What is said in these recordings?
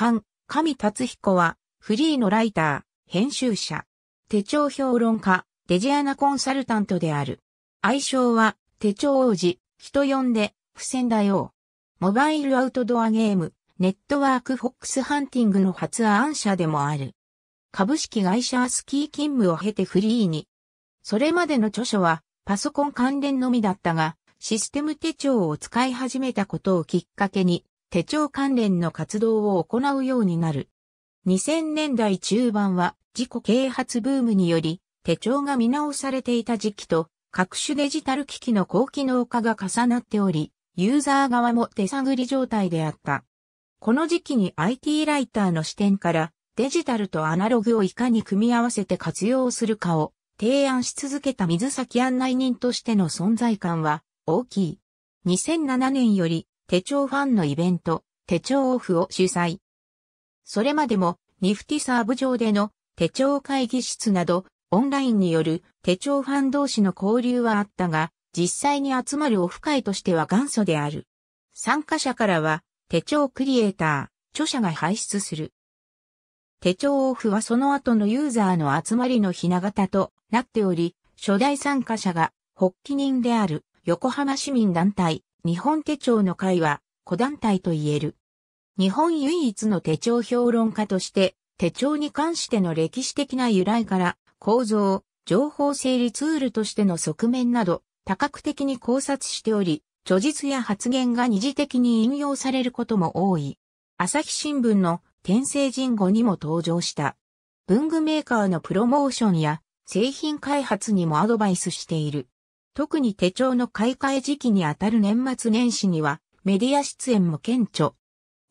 反神達彦は、フリーのライター、編集者、手帳評論家、デジアナコンサルタントである。愛称は、手帳王子、人呼んで、付箋だよ。モバイルアウトドアゲーム、ネットワークフォックスハンティングの発案者でもある。株式会社スキー勤務を経てフリーに。それまでの著書は、パソコン関連のみだったが、システム手帳を使い始めたことをきっかけに、手帳関連の活動を行うようになる。2000年代中盤は自己啓発ブームにより手帳が見直されていた時期と各種デジタル機器の高機能化が重なっており、ユーザー側も手探り状態であった。この時期に IT ライターの視点からデジタルとアナログをいかに組み合わせて活用するかを提案し続けた水崎案内人としての存在感は大きい。2007年より手帳ファンのイベント、手帳オフを主催。それまでも、ニフティサーブ上での手帳会議室など、オンラインによる手帳ファン同士の交流はあったが、実際に集まるオフ会としては元祖である。参加者からは、手帳クリエイター、著者が輩出する。手帳オフはその後のユーザーの集まりのひな形となっており、初代参加者が、発起人である横浜市民団体、日本手帳の会は、古団体と言える。日本唯一の手帳評論家として、手帳に関しての歴史的な由来から、構造、情報整理ツールとしての側面など、多角的に考察しており、著述や発言が二次的に引用されることも多い。朝日新聞の天聖人語にも登場した。文具メーカーのプロモーションや製品開発にもアドバイスしている。特に手帳の買い替え時期にあたる年末年始にはメディア出演も顕著。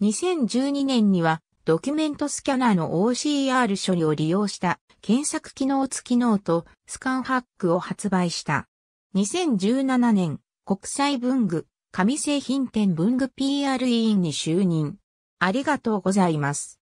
2012年にはドキュメントスキャナーの OCR 処理を利用した検索機能付きノートスカンハックを発売した。2017年国際文具紙製品店文具 PR 委員に就任。ありがとうございます。